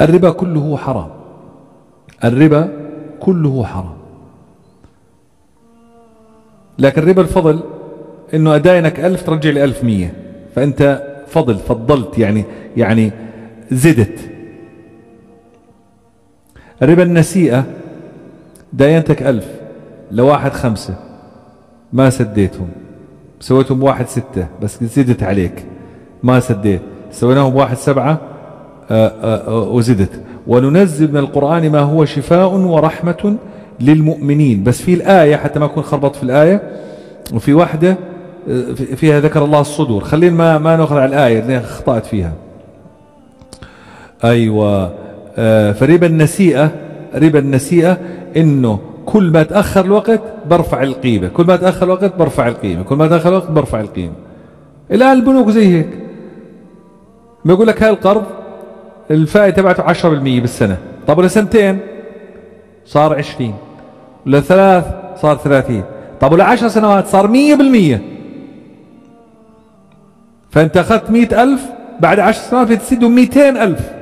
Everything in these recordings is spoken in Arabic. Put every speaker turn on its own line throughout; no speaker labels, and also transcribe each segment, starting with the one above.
الربا كله حرام الربا كله حرام لكن ربا الفضل انه اداينك ألف ترجع لي 1100 فانت فضل فضلت يعني يعني زدت الربا النسيئة داينتك ألف لواحد خمسة ما سديتهم سويتهم واحد ستة بس زدت عليك ما سديت سويناهم واحد سبعة وزدت آه، آه، آه، وننزل من القرآن ما هو شفاء ورحمة للمؤمنين بس في الآية حتى ما أكون خربط في الآية وفي واحدة فيها ذكر الله الصدور خلينا ما, ما نأخذ على الآية لأنها اخطأت فيها أيوة فربا النسيئة ربا النسيئة إنه كل ما تأخر الوقت برفع القيمة كل ما تأخر الوقت برفع القيمة كل ما تأخر الوقت برفع القيمة الآن البنوك زي هيك ما يقول لك هاي القرض الفائده تبعته 10% بالسنه طب لسنتين صار 20 ولثلاث صار 30 طب ولعشر سنوات صار 100% فانت اخذت 100000 بعد 10 سنوات بتزيدوا 200000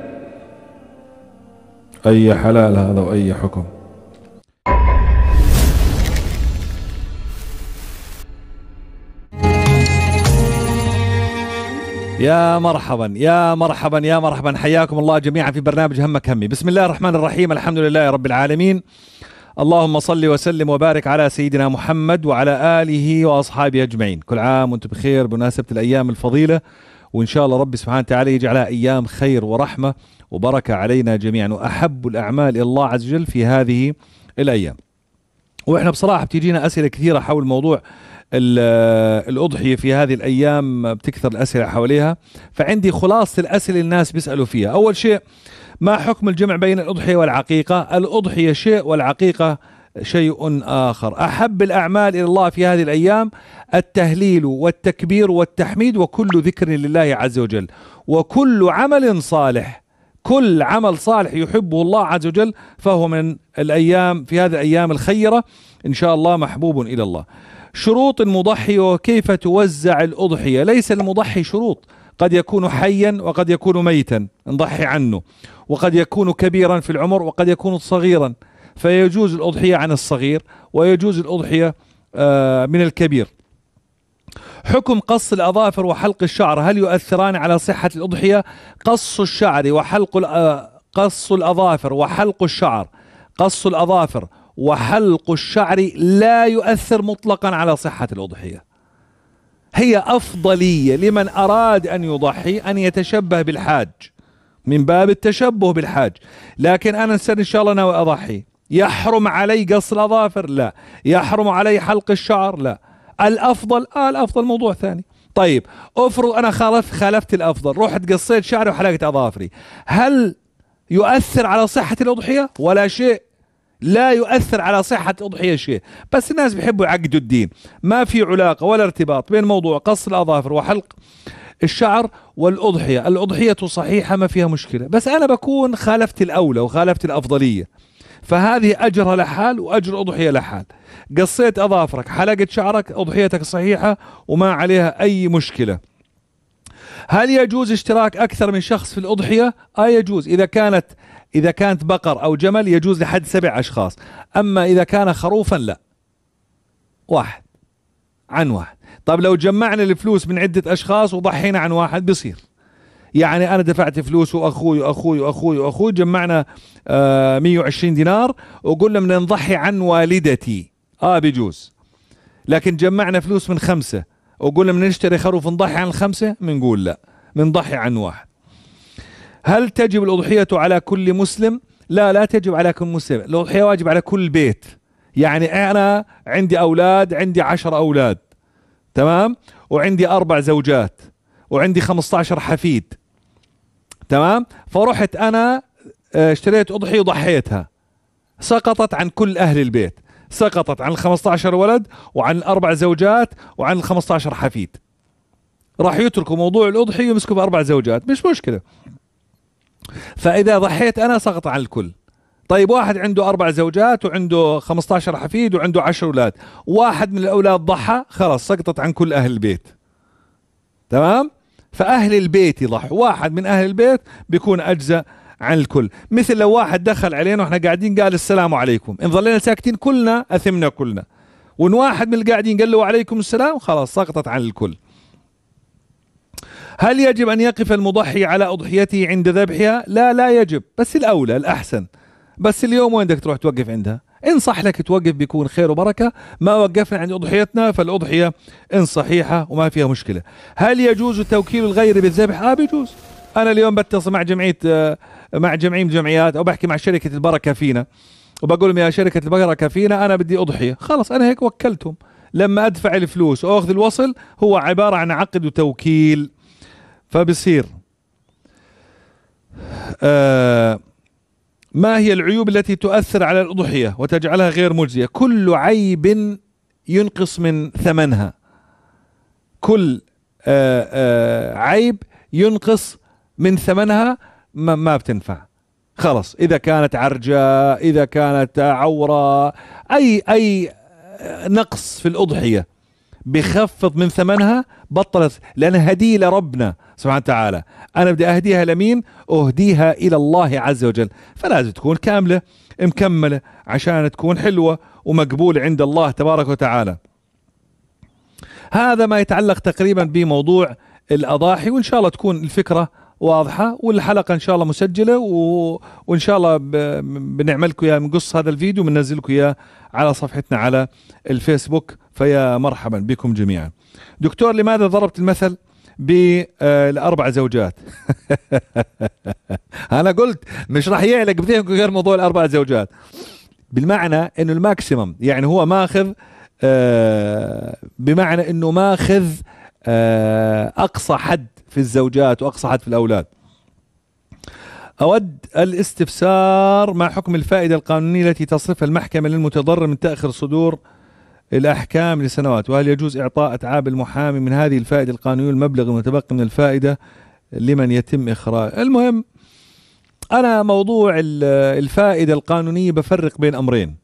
أي حلال هذا وأي حكم يا مرحبا يا مرحبا يا مرحبا حياكم الله جميعا في برنامج همك همي بسم الله الرحمن الرحيم الحمد لله رب العالمين اللهم صل وسلم وبارك على سيدنا محمد وعلى اله واصحابه اجمعين كل عام وانتم بخير بمناسبه الايام الفضيله وان شاء الله ربي سبحانه وتعالى يجعلها ايام خير ورحمه وبركه علينا جميعا واحب الاعمال الى الله عز وجل في هذه الايام واحنا بصراحه بتجينا اسئله كثيره حول موضوع الأضحية في هذه الأيام بتكثر الأسئلة حواليها فعندي خلاصة الأسئلة الناس بيسألوا فيها أول شيء ما حكم الجمع بين الأضحية والعقيقة الأضحية شيء والعقيقة شيء آخر أحب الأعمال إلى الله في هذه الأيام التهليل والتكبير والتحميد وكل ذكر لله عز وجل وكل عمل صالح كل عمل صالح يحبه الله عز وجل فهو من الأيام في هذه الأيام الخيرة إن شاء الله محبوب إلى الله شروط المضحي وكيف توزع الأضحية ليس المضحي شروط قد يكون حيا وقد يكون ميتا نضحي عنه وقد يكون كبيرا في العمر وقد يكون صغيرا فيجوز الأضحية عن الصغير ويجوز الأضحية آه، من الكبير حكم قص الأظافر وحلق الشعر هل يؤثران على صحة الأضحية قص الشعر وحلق آه، قص الأظافر وحلق الشعر قص الأظافر وحلق الشعر لا يؤثر مطلقا على صحة الأضحية هي أفضلية لمن أراد أن يضحي أن يتشبه بالحاج من باب التشبه بالحاج لكن أنا إن شاء الله ناوي أضحي يحرم علي قص الأظافر لا يحرم علي حلق الشعر لا الأفضل آه الأفضل موضوع ثاني طيب افرض انا خالف خالفت الافضل رحت قصيت شعري وحلقت اظافري هل يؤثر على صحه الاضحيه ولا شيء لا يؤثر على صحة أضحية شيء بس الناس بيحبوا يعقدوا الدين ما في علاقة ولا ارتباط بين موضوع قص الأظافر وحلق الشعر والأضحية الأضحية صحيحة ما فيها مشكلة بس أنا بكون خالفت الأولى وخالفت الأفضلية فهذه أجرها لحال وأجر أضحية لحال قصيت أظافرك حلقت شعرك أضحيتك صحيحة وما عليها أي مشكلة هل يجوز اشتراك أكثر من شخص في الأضحية؟ آه يجوز إذا كانت إذا كانت بقر أو جمل يجوز لحد سبع أشخاص أما إذا كان خروفا لا واحد عن واحد طب لو جمعنا الفلوس من عدة أشخاص وضحينا عن واحد بصير يعني أنا دفعت فلوس وأخوي وأخوي وأخوي وأخوي جمعنا آه 120 دينار وقلنا بدنا نضحي عن والدتي آه بيجوز لكن جمعنا فلوس من خمسة وقلنا نشتري خروف نضحي عن الخمسة بنقول لا بنضحي عن واحد هل تجب الأضحية على كل مسلم؟ لا لا تجب على كل مسلم الأضحية واجب على كل بيت يعني أنا عندي أولاد عندي عشر أولاد تمام وعندي أربع زوجات وعندي 15 حفيد تمام فرحت أنا آه، اشتريت أضحية وضحيتها سقطت عن كل أهل البيت سقطت عن ال 15 ولد وعن الأربع زوجات وعن ال 15 حفيد راح يتركوا موضوع الأضحية ويمسكوا بأربع زوجات مش مشكلة فاذا ضحيت انا سقط عن الكل طيب واحد عنده أربع زوجات وعنده 15 حفيد وعنده 10 أولاد واحد من الأولاد ضحى خلاص سقطت عن كل أهل البيت تمام فأهل البيت يضحوا واحد من أهل البيت بيكون أجزاء عن الكل مثل لو واحد دخل علينا واحنا قاعدين قال السلام عليكم ان ظلينا ساكتين كلنا أثمنا كلنا وان واحد من القاعدين قال له وعليكم السلام خلاص سقطت عن الكل هل يجب أن يقف المضحي على أضحيته عند ذبحها؟ لا لا يجب بس الأولى الأحسن بس اليوم وين بدك تروح توقف عندها؟ إن صح لك توقف بيكون خير وبركة ما وقفنا عند أضحيتنا فالأضحية إن صحيحة وما فيها مشكلة هل يجوز توكيل الغير بالذبح؟ آه بيجوز أنا اليوم بتصل مع جمعية آه، مع جمعية جمعيات أو بحكي مع شركة البركة فينا وبقول لهم يا شركة البركة فينا أنا بدي أضحية خلص أنا هيك وكلتهم لما أدفع الفلوس وأخذ الوصل هو عبارة عن عقد وتوكيل فبصير آه ما هي العيوب التي تؤثر على الأضحية وتجعلها غير مجزية كل عيب ينقص من ثمنها كل آآ آه، آآ آه، عيب ينقص من ثمنها ما, ما بتنفع خلص إذا كانت عرجة إذا كانت عورة أي أي آه، نقص في الأضحية بخفض من ثمنها بطلت لأنها هدية لربنا سبحانه وتعالى أنا بدي أهديها لمين أهديها إلى الله عز وجل فلازم تكون كاملة مكملة عشان تكون حلوة ومقبولة عند الله تبارك وتعالى هذا ما يتعلق تقريبا بموضوع الأضاحي وإن شاء الله تكون الفكرة واضحة والحلقة إن شاء الله مسجلة و... وإن شاء الله ب... بنعمل لكم إياه بنقص هذا الفيديو وبننزلكم لكم إياه على صفحتنا على الفيسبوك فيا مرحبا بكم جميعا دكتور لماذا ضربت المثل بالاربع آه، زوجات انا قلت مش راح يعلق بذهنكم غير موضوع الاربع زوجات بالمعنى انه الماكسيمم يعني هو ماخذ آه، بمعنى انه ماخذ آه، اقصى حد في الزوجات واقصى حد في الاولاد أود الاستفسار مع حكم الفائدة القانونية التي تصرفها المحكمة للمتضرر من تأخر صدور الأحكام لسنوات وهل يجوز إعطاء أتعاب المحامي من هذه الفائدة القانونية المبلغ المتبقي من الفائدة لمن يتم إخراج المهم أنا موضوع الفائدة القانونية بفرق بين أمرين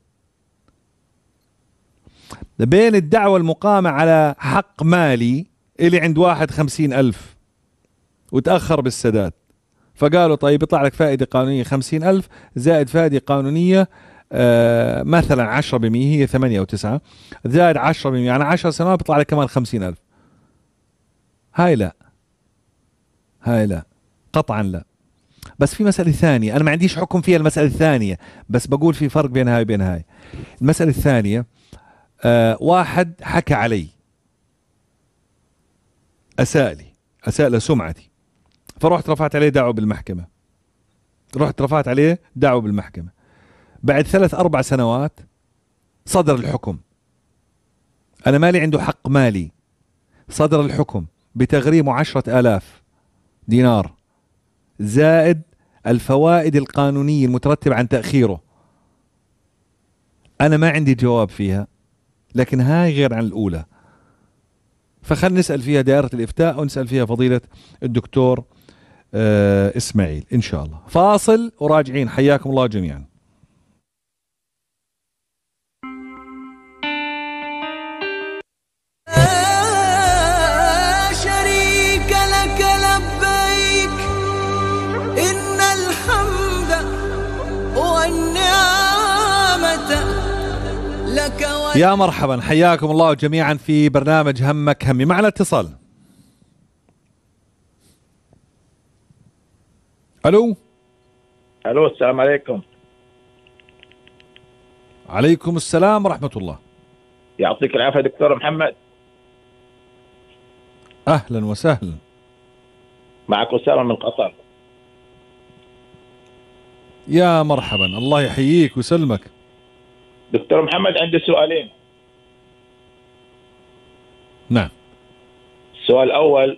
بين الدعوة المقامة على حق مالي اللي عند واحد خمسين ألف وتأخر بالسداد فقالوا طيب يطلع لك فائدة قانونية خمسين ألف زائد فائدة قانونية آه، مثلا 10% هي 8 او 9 زائد 10% يعني 10 سنوات بيطلع لك كمان 50000 هاي لا هاي لا قطعا لا بس في مسألة ثانية أنا ما عنديش حكم فيها المسألة الثانية بس بقول في فرق بين هاي وبين هاي المسألة الثانية آه واحد حكى علي أساء لي أساء لسمعتي فرحت رفعت عليه دعوة بالمحكمة رحت رفعت عليه دعوة بالمحكمة بعد ثلاث أربع سنوات صدر الحكم أنا مالي عنده حق مالي صدر الحكم بتغريمه عشرة آلاف دينار زائد الفوائد القانونية المترتبة عن تأخيره أنا ما عندي جواب فيها لكن هاي غير عن الأولى فخلنا نسأل فيها دائرة الإفتاء ونسأل فيها فضيلة الدكتور آه، إسماعيل إن شاء الله فاصل وراجعين حياكم الله جميعا يا مرحبا حياكم الله جميعا في برنامج همك همي معنا اتصال الو
الو السلام عليكم
عليكم السلام ورحمه الله
يعطيك العافيه دكتور محمد
اهلا وسهلا
معك اسامه من قطر
يا مرحبا الله يحييك ويسلمك
دكتور محمد عندي سؤالين نعم السؤال الاول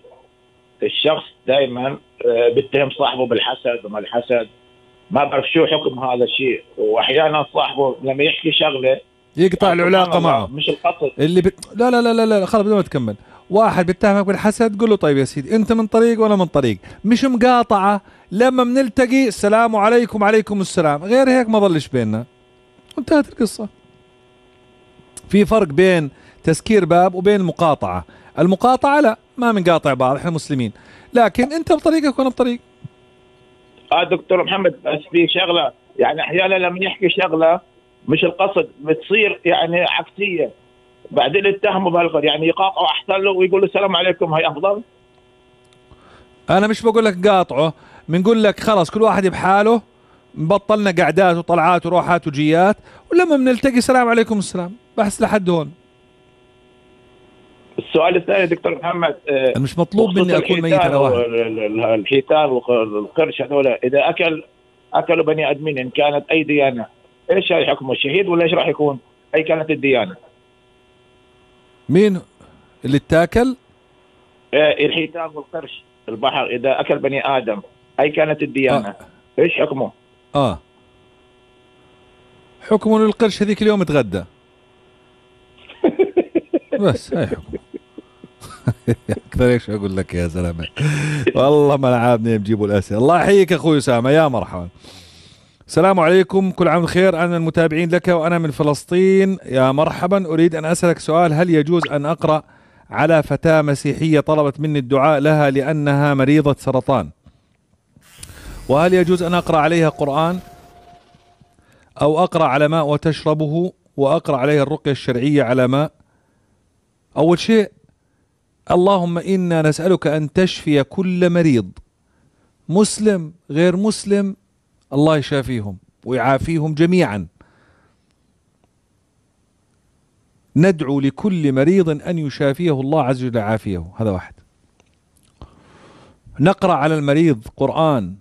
الشخص دائما آه، بيتهم صاحبه بالحسد وما الحسد ما بعرف شو حكم هذا الشيء واحيانا صاحبه لما يحكي شغله يقطع العلاقه معه مش القصد
اللي بت... لا لا لا لا, لا خلاص بدون ما تكمل واحد بيتهمك بالحسد قول له طيب يا سيدي انت من طريق وانا من طريق مش مقاطعه لما بنلتقي السلام عليكم عليكم السلام غير هيك ما ضلش بيننا وانتهت القصة في فرق بين تسكير باب وبين المقاطعة المقاطعة لا ما بنقاطع بعض احنا مسلمين لكن انت بطريقك وانا بطريق
اه دكتور محمد بس في شغله يعني احيانا لما يحكي شغله مش القصد بتصير يعني عكسيه بعدين اتهموا بهالقد يعني يقاطع احسن له ويقول السلام عليكم هي افضل
انا مش بقول لك قاطعه بنقول لك خلاص كل واحد بحاله بطلنا قعدات وطلعات وروحات وجيات ولما بنلتقي السلام عليكم السلام بس لحد هون
السؤال الثاني دكتور محمد آه، مش
مطلوب مني اكون ميت على واحد الحيتان والقرش هذول اذا اكل اكلوا بني ادمين ان كانت اي ديانه ايش حكمه الشهيد ولا ايش راح يكون؟ اي كانت الديانه
مين اللي تاكل
آه، الحيتان والقرش البحر اذا اكل بني ادم اي كانت الديانه آه. ايش حكمه؟
اه حكموا للقرش هذيك اليوم تغدى
بس هاي حكمه
اكثر ايش اقول لك يا زلمه والله ما لعبني بجيبوا الاسئله الله يحييك اخوي اسامه يا مرحبا السلام عليكم كل عام بخير انا المتابعين لك وانا من فلسطين يا مرحبا اريد ان اسالك سؤال هل يجوز ان اقرا على فتاه مسيحيه طلبت مني الدعاء لها لانها مريضه سرطان وهل يجوز أن أقرأ عليها قرآن أو أقرأ على ماء وتشربه وأقرأ عليها الرقية الشرعية على ماء أول شيء اللهم إنا نسألك أن تشفي كل مريض مسلم غير مسلم الله يشافيهم ويعافيهم جميعا ندعو لكل مريض أن يشافيه الله عز وجل عافيه هذا واحد نقرأ على المريض قرآن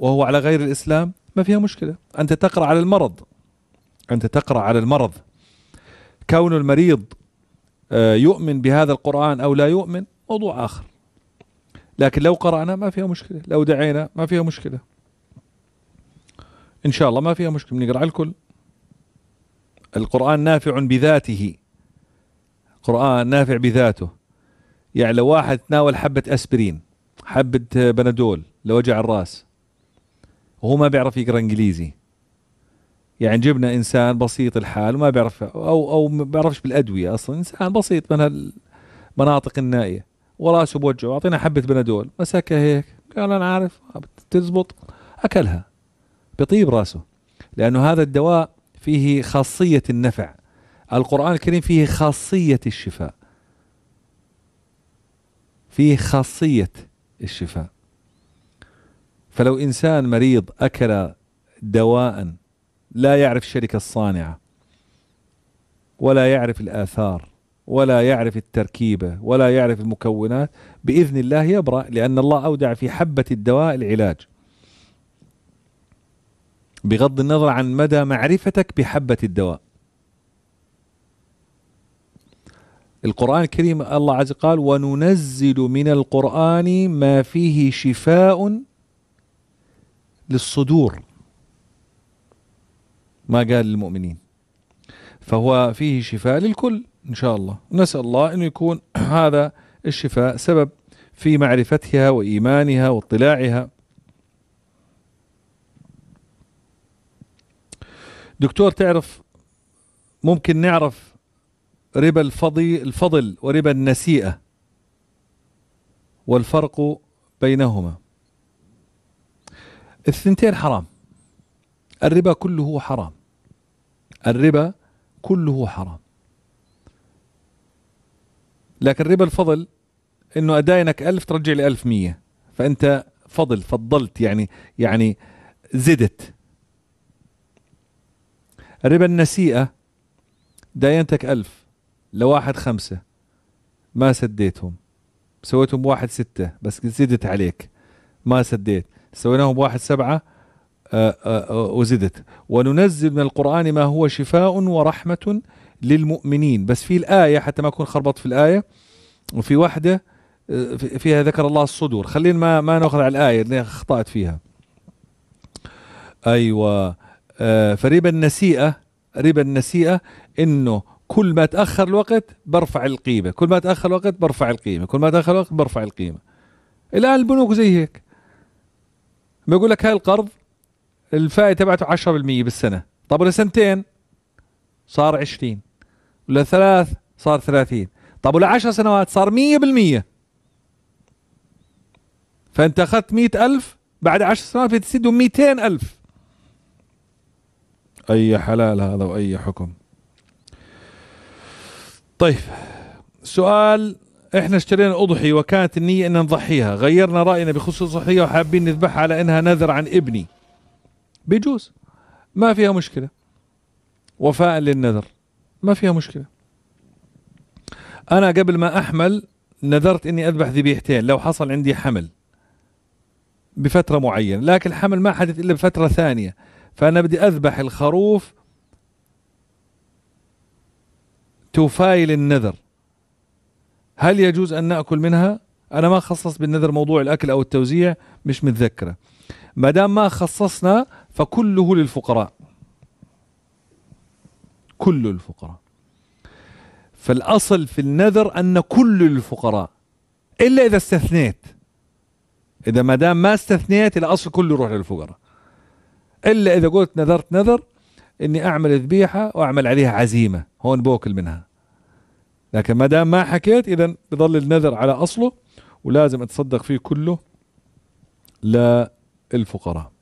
وهو على غير الإسلام ما فيها مشكلة أنت تقرأ على المرض أنت تقرأ على المرض كون المريض آه، يؤمن بهذا القرآن أو لا يؤمن موضوع آخر لكن لو قرأنا ما فيها مشكلة لو دعينا ما فيها مشكلة إن شاء الله ما فيها مشكلة بنقرأ الكل القرآن نافع بذاته القرآن نافع بذاته يعني لو واحد تناول حبة أسبرين حبة آه، بنادول لوجع الراس وهو ما بيعرف يقرا انجليزي يعني جبنا انسان بسيط الحال وما بيعرف او او ما بيعرفش بالادويه اصلا انسان بسيط من هالمناطق النائيه وراسه بوجعه اعطينا حبه بنادول مسكها هيك قال انا عارف تزبط اكلها بطيب راسه لانه هذا الدواء فيه خاصيه النفع القران الكريم فيه خاصيه الشفاء فيه خاصيه الشفاء فلو إنسان مريض أكل دواء لا يعرف الشركة الصانعة ولا يعرف الآثار ولا يعرف التركيبة ولا يعرف المكونات بإذن الله يبرأ لأن الله أودع في حبة الدواء العلاج بغض النظر عن مدى معرفتك بحبة الدواء القرآن الكريم الله عز وجل قال وننزل من القرآن ما فيه شفاء للصدور ما قال للمؤمنين فهو فيه شفاء للكل إن شاء الله نسأل الله أن يكون هذا الشفاء سبب في معرفتها وإيمانها واطلاعها دكتور تعرف ممكن نعرف ربا الفضي الفضل وربا النسيئة والفرق بينهما الثنتين حرام الربا كله حرام الربا كله حرام لكن ربا الفضل انه اداينك ألف ترجع لي 1100 فانت فضل فضلت يعني يعني زدت ربا النسيئة داينتك ألف لواحد خمسة ما سديتهم سويتهم واحد ستة بس زدت عليك ما سديت سويناه بواحد سبعة آه، آه، آه، وزدت وننزل من القرآن ما هو شفاء ورحمة للمؤمنين بس في الآية حتى ما أكون خربط في الآية وفي واحدة فيها ذكر الله الصدور خلينا ما ما ناخذ على الآية اللي أخطأت فيها أيوة فربا النسيئة ربا النسيئة إنه كل ما تأخر الوقت برفع القيمة كل ما تأخر الوقت برفع القيمة كل ما تأخر الوقت برفع القيمة الآن البنوك زي هيك بيقول لك هاي القرض الفائده تبعته 10% بالسنه طب ولسنتين صار 20 ولثلاث صار 30 طب ولعشر سنوات صار 100% فانت اخذت 100000 بعد 10 سنوات بتسدهم 200000 اي حلال هذا واي حكم طيب سؤال احنا اشترينا اضحي وكانت النيه ان نضحيها غيرنا راينا بخصوص الاضحيه وحابين نذبحها على انها نذر عن ابني بيجوز ما فيها مشكله وفاء للنذر ما فيها مشكله انا قبل ما احمل نذرت اني اذبح ذبيحتين لو حصل عندي حمل بفتره معينه لكن الحمل ما حدث الا بفتره ثانيه فانا بدي اذبح الخروف توفاي للنذر هل يجوز أن نأكل منها؟ أنا ما خصص بالنذر موضوع الأكل أو التوزيع مش متذكرة ما دام ما خصصنا فكله للفقراء كل الفقراء فالأصل في النذر أن كل الفقراء إلا إذا استثنيت إذا ما دام ما استثنيت الأصل كله يروح للفقراء إلا إذا قلت نذرت نذر إني أعمل ذبيحة وأعمل عليها عزيمة هون بوكل منها لكن ما دام ما حكيت اذا بضل النذر على اصله ولازم اتصدق فيه كله للفقراء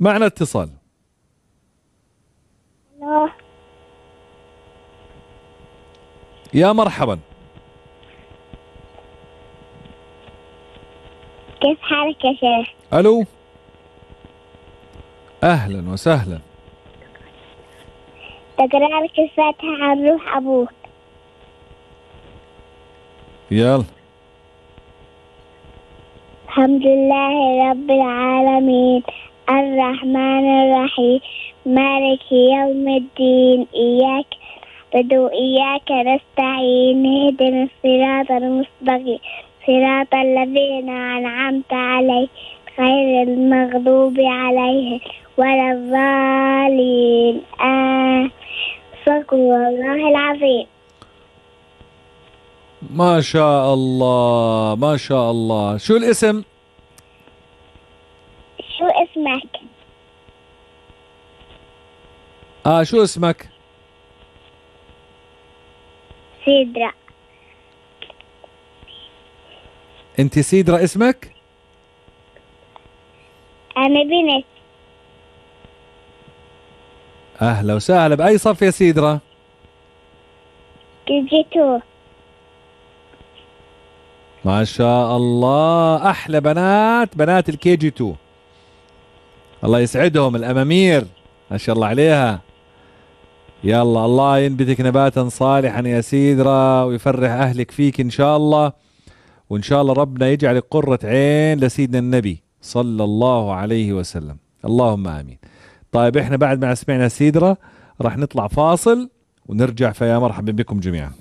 معنى اتصال يا مرحبا
كيف حالك يا شيخ
الو اهلا وسهلا
تقرأ لك الفاتحة عن روح ابوك يلا الحمد لله رب العالمين الرحمن الرحيم مالك يوم الدين إياك نعبد وإياك نستعين اهدنا الصراط المستقيم صراط الذين أنعمت عليهم غير المغضوب عليهم ولا الضالين آه صدق الله العظيم
ما شاء الله ما شاء الله شو الاسم
شو اسمك
اه شو اسمك سيدرا انت سيدرا اسمك
انا بنت
اهلا وسهلا باي صف يا سيدرا
كي جيتو
ما شاء الله احلى بنات بنات الكي جي 2 الله يسعدهم الامامير ما شاء الله عليها يلا الله ينبتك نباتا صالحا يا سيدرا ويفرح اهلك فيك ان شاء الله وان شاء الله ربنا يجعلك قرة عين لسيدنا النبي صلى الله عليه وسلم اللهم امين طيب احنا بعد ما سمعنا سيدرا راح نطلع فاصل ونرجع فيا مرحبا بكم جميعا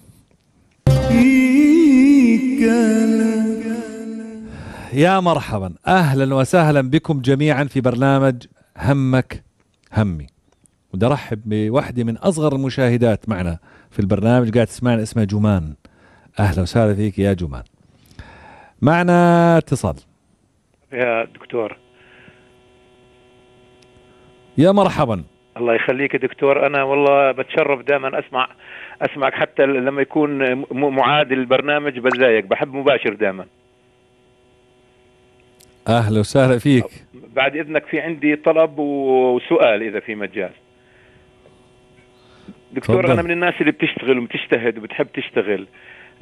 يا مرحبا اهلا وسهلا بكم جميعا في برنامج همك همي بدي ارحب بوحده من اصغر المشاهدات معنا في البرنامج قاعد تسمعنا اسمها جمان اهلا وسهلا فيك يا جمان معنا اتصال
يا دكتور
يا مرحبا
الله يخليك دكتور انا والله بتشرف دائما اسمع اسمعك حتى لما يكون معادل البرنامج بزايق بحب مباشر دائما
اهلا وسهلا فيك
بعد اذنك في عندي طلب وسؤال اذا في مجال دكتور فضل. انا من الناس اللي بتشتغل وبتجتهد وبتحب تشتغل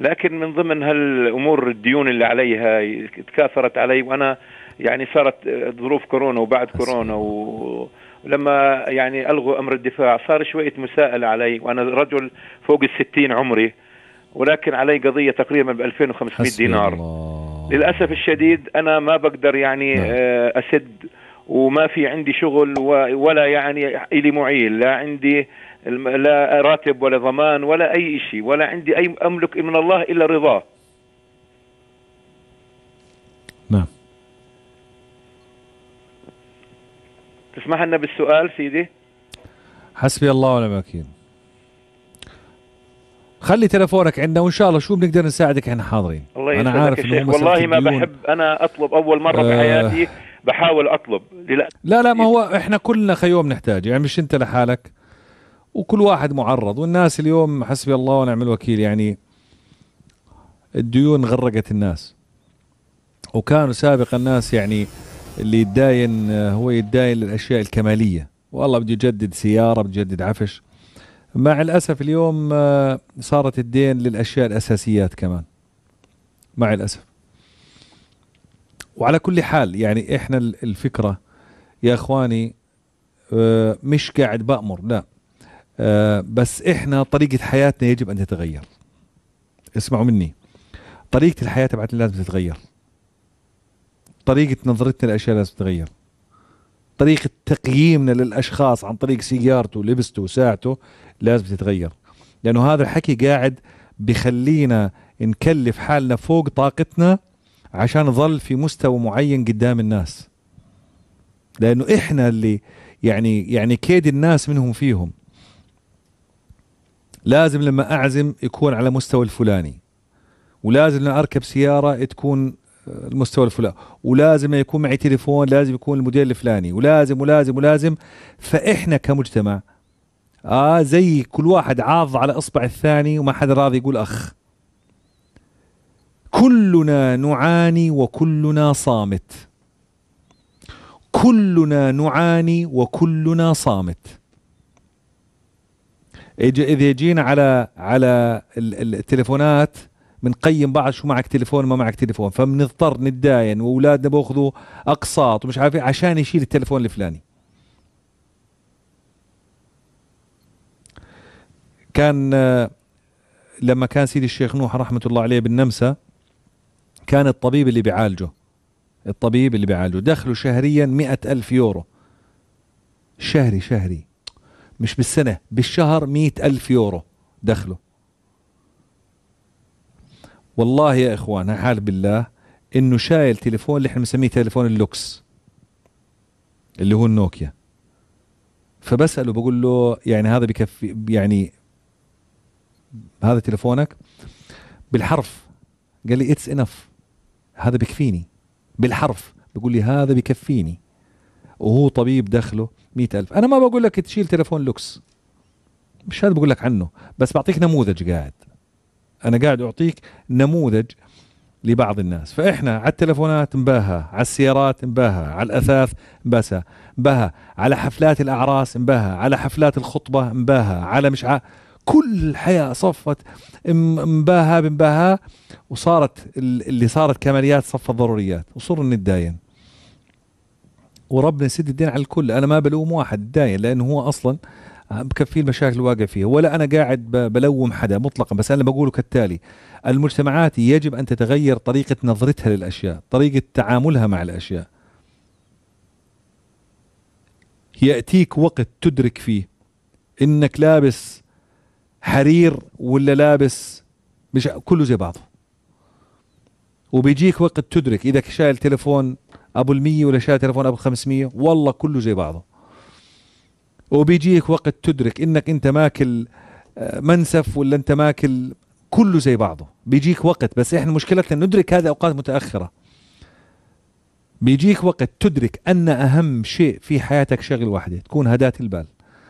لكن من ضمن هالامور الديون اللي عليها تكاثرت علي وانا يعني صارت ظروف كورونا وبعد كورونا و لما يعني الغوا امر الدفاع صار شويه مساءله علي وانا رجل فوق الستين عمري ولكن علي قضيه تقريبا ب 2500 دينار الله. للاسف الشديد انا ما بقدر يعني نعم. آه، اسد وما في عندي شغل ولا يعني الي معيل لا عندي لا راتب ولا ضمان ولا اي شيء ولا عندي اي املك من الله الا رضاه تسمح لنا بالسؤال سيدي
حسبي الله ونعم الوكيل خلي تلفونك عندنا وان شاء الله شو بنقدر نساعدك احنا حاضرين الله انا عارف إن والله ما بحب
انا اطلب اول مره آه بحياتي بحاول اطلب لا
لا, لا ما هو احنا كلنا خيوم نحتاج يعني مش انت لحالك وكل واحد معرض والناس اليوم حسبي الله ونعم الوكيل يعني الديون غرقت الناس وكانوا سابقا الناس يعني اللي يتداين آه، هو يتداين للاشياء الكماليه والله بده يجدد سياره بده يجدد عفش مع الاسف اليوم آه، صارت الدين للاشياء الاساسيات كمان مع الاسف وعلى كل حال يعني احنا الفكره يا اخواني آه، مش قاعد بامر لا بس احنا طريقه حياتنا يجب ان تتغير اسمعوا مني طريقه الحياه تبعتنا لازم تتغير طريقه نظرتنا للاشياء لازم تتغير طريقه تقييمنا للاشخاص عن طريق سيارته لبسته وساعته لازم تتغير لانه هذا الحكي قاعد بخلينا نكلف حالنا فوق طاقتنا عشان نظل في مستوى معين قدام الناس لانه احنا اللي يعني يعني كيد الناس منهم فيهم لازم لما اعزم يكون على مستوى الفلاني ولازم لما اركب سياره تكون المستوى الفلاني ولازم يكون معي تليفون لازم يكون الموديل الفلاني ولازم ولازم ولازم فاحنا كمجتمع اه زي كل واحد عاض على اصبع الثاني وما حدا راضي يقول اخ كلنا نعاني وكلنا صامت كلنا نعاني وكلنا صامت اذا جينا على على التليفونات بنقيم بعض شو معك تليفون ما معك تليفون فبنضطر نتداين واولادنا بياخذوا اقساط ومش عارف إيه عشان يشيل التليفون الفلاني كان لما كان سيدي الشيخ نوح رحمه الله عليه بالنمسا كان الطبيب اللي بيعالجه الطبيب اللي بيعالجه دخله شهريا مئة ألف يورو شهري شهري مش بالسنة بالشهر مئة ألف يورو دخله والله يا اخوان حال بالله انه شايل تليفون اللي احنا بنسميه تليفون اللوكس اللي هو النوكيا فبساله بقول له يعني هذا بكفي يعني هذا تليفونك بالحرف قال لي اتس انف هذا بكفيني بالحرف بقول لي هذا بكفيني وهو طبيب دخله مئة ألف أنا ما بقول لك تشيل تليفون لوكس مش هذا بقول لك عنه بس بعطيك نموذج قاعد انا قاعد اعطيك نموذج لبعض الناس فاحنا على التلفونات مباها على السيارات مباها على الاثاث نباسها مباها على حفلات الاعراس مباها على حفلات الخطبه مباها على مش ع... كل الحياه صفت مباها بمباها وصارت اللي صارت كماليات صفت ضروريات وصرنا نتداين وربنا يسد الدين على الكل انا ما بلوم واحد داين لانه هو اصلا آه بكفي المشاكل الواقع فيها ولا أنا قاعد بلوم حدا مطلقا بس أنا بقوله كالتالي المجتمعات يجب أن تتغير طريقة نظرتها للأشياء طريقة تعاملها مع الأشياء يأتيك وقت تدرك فيه إنك لابس حرير ولا لابس مش كله زي بعضه وبيجيك وقت تدرك إذا شايل تليفون أبو المية ولا شايل تليفون أبو الخمسمية والله كله زي بعضه وبيجيك وقت تدرك انك انت ماكل آه، منسف ولا انت ماكل كله زي بعضه بيجيك وقت بس احنا مشكلتنا ندرك هذه اوقات متاخره بيجيك وقت تدرك ان اهم شيء في حياتك شغله واحده تكون هداة البال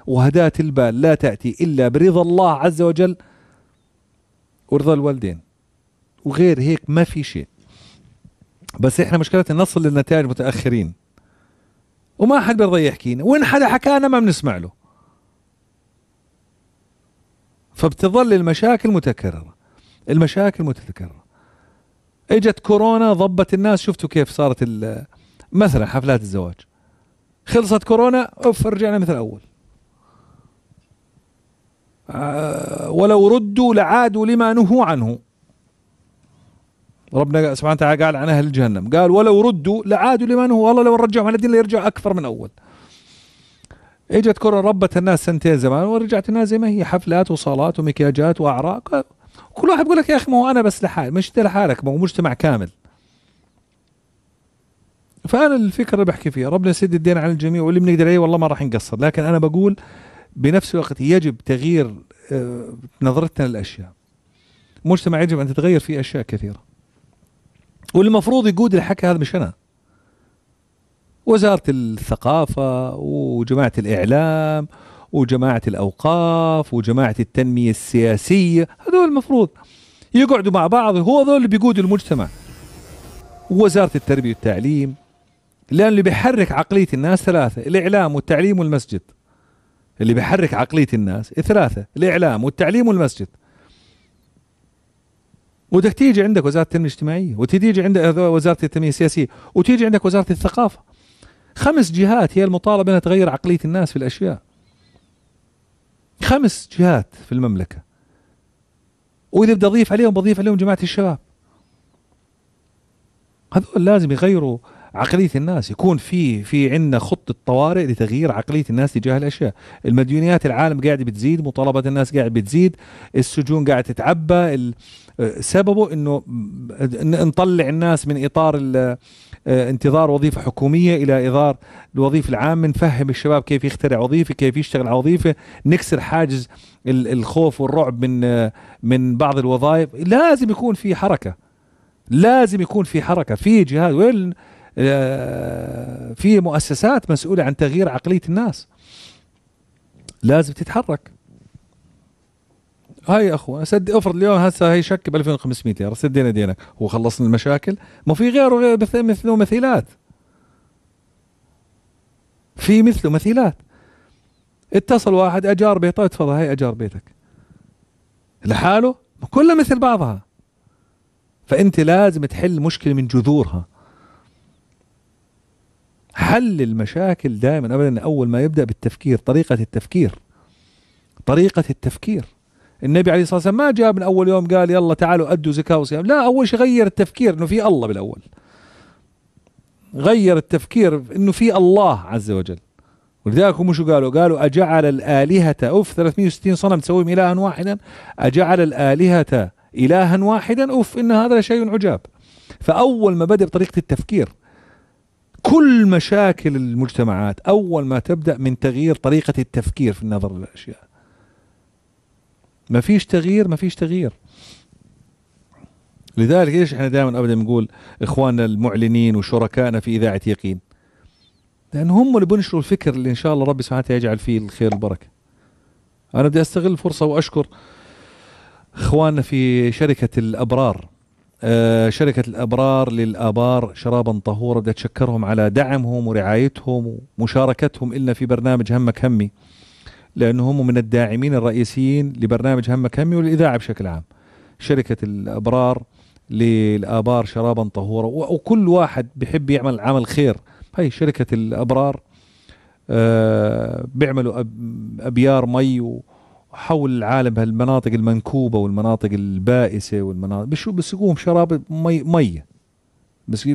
وهداة البال لا تاتي الا برضا الله عز وجل ورضا الوالدين وغير هيك ما في شيء بس احنا مشكلتنا نصل للنتائج متاخرين وما حد بيرضى يحكينا وان حدا حكانا ما بنسمع له فبتظل المشاكل متكررة المشاكل متكررة اجت كورونا ضبت الناس شفتوا كيف صارت مثلا حفلات الزواج خلصت كورونا اوف رجعنا مثل اول آه، ولو ردوا لعادوا لما نهوا عنه ربنا سبحانه وتعالى قال عن اهل جهنم قال ولو ردوا لعادوا لما نهوا والله لو رجعهم على الدين ليرجعوا اكثر من اول اجت كره ربت الناس سنتين زمان ورجعت الناس زي ما هي حفلات وصالات ومكياجات واعراق كل واحد يقول لك يا اخي ما هو انا بس لحالي مش انت لحالك ما هو مجتمع كامل فانا الفكره اللي بحكي فيها ربنا يسد الدين على الجميع واللي بنقدر عليه والله ما راح نقصر لكن انا بقول بنفس الوقت يجب تغيير آه، نظرتنا للاشياء مجتمع يجب ان تتغير فيه اشياء كثيره والمفروض يقود الحكي هذا مش انا وزاره الثقافه وجماعه الاعلام وجماعه الاوقاف وجماعه التنميه السياسيه هذول المفروض يقعدوا مع بعض هو هذول اللي بيقودوا المجتمع وزاره التربيه والتعليم لان اللي بيحرك عقليه الناس ثلاثه الاعلام والتعليم والمسجد اللي بيحرك عقليه الناس ثلاثه الاعلام والتعليم والمسجد وبدك تيجي عندك وزاره التنميه الاجتماعيه وتيجي عندك وزاره التنميه السياسيه وتيجي عندك وزاره الثقافه خمس جهات هي المطالبه انها تغير عقليه الناس في الاشياء خمس جهات في المملكه واذا بدي اضيف عليهم بضيف عليهم جماعه الشباب هذول لازم يغيروا عقليه الناس يكون في في عندنا خطه طوارئ لتغيير عقليه الناس تجاه الاشياء المديونيات العالم قاعده بتزيد مطالبات الناس قاعده بتزيد السجون قاعده تتعبى سببه انه نطلع الناس من اطار انتظار وظيفه حكوميه الى اطار الوظيفه العامه نفهم الشباب كيف يخترع وظيفه كيف يشتغل على وظيفه نكسر حاجز الخوف والرعب من من بعض الوظائف لازم يكون في حركه لازم يكون في حركه في جهاد وين آه، في مؤسسات مسؤوله عن تغيير عقليه الناس لازم تتحرك هاي اخو سد افرض اليوم هسه هي شك ب 2500 ليره سدينا دينك وخلصنا المشاكل ما في غيره غير مثله مثيلات في مثله مثيلات اتصل واحد اجار بيته طيب تفضل هاي اجار بيتك لحاله كلها مثل بعضها فانت لازم تحل مشكله من جذورها حل المشاكل دائما ابدا اول ما يبدا بالتفكير طريقه التفكير طريقه التفكير النبي عليه الصلاه والسلام ما جاء من اول يوم قال يلا تعالوا ادوا زكاه وصيام لا اول شيء غير التفكير انه في الله بالاول غير التفكير انه في الله عز وجل ولذلك هم شو قالوا؟ قالوا اجعل الالهه اوف 360 صنم تسويهم الها واحدا اجعل الالهه الها واحدا اوف ان هذا شيء عجاب فاول ما بدا بطريقه التفكير كل مشاكل المجتمعات اول ما تبدا من تغيير طريقه التفكير في النظر للاشياء ما فيش تغيير ما فيش تغيير لذلك ليش احنا دائما ابدا بنقول اخواننا المعلنين وشركائنا في اذاعه يقين لان هم اللي بنشروا الفكر اللي ان شاء الله ربي سبحانه وتعالى يجعل فيه الخير والبركه انا بدي استغل الفرصه واشكر اخواننا في شركه الابرار آه شركة الأبرار للآبار شرابا طهورا بدي أتشكرهم على دعمهم ورعايتهم ومشاركتهم إلنا في برنامج همك همي لأنه هم من الداعمين الرئيسيين لبرنامج همك همي والإذاعة بشكل عام شركة الأبرار للآبار شرابا طهورا وكل واحد بيحب يعمل عمل خير هاي شركة الأبرار آه، بيعملوا أبيار مي وحول العالم هالمناطق المنكوبة والمناطق البائسة والمناطق بشو بسقوهم شراب مي مي بسقي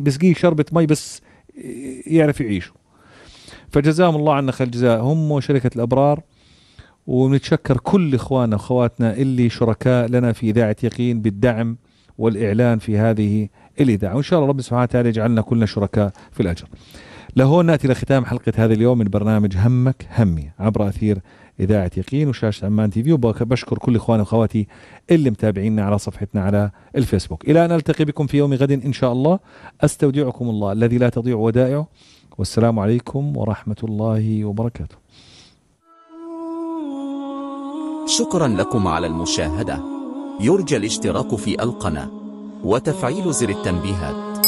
بسقي شربة مي بس آه، يعرف يعيشوا فجزاهم الله عنا خير الجزاء هم وشركة الأبرار ونتشكر كل إخواننا وأخواتنا اللي شركاء لنا في إذاعة يقين بالدعم والإعلان في هذه الإذاعة وإن شاء الله رب سبحانه وتعالى يجعلنا كلنا شركاء في الأجر لهون نأتي إلى ختام حلقة هذا اليوم من برنامج همك همي عبر أثير إذاعة يقين وشاشة عمان تي في وبشكر كل إخواني وأخواتي اللي متابعينا على صفحتنا على الفيسبوك إلى أن ألتقي بكم في يوم غد إن شاء الله أستودعكم الله الذي لا تضيع ودائعه والسلام عليكم ورحمة الله وبركاته
شكرا لكم على المشاهدة يرجى الاشتراك في القناة وتفعيل زر التنبيهات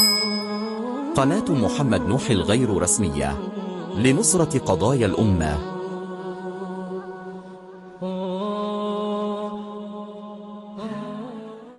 قناة محمد نوح الغير رسمية لنصرة قضايا الأمة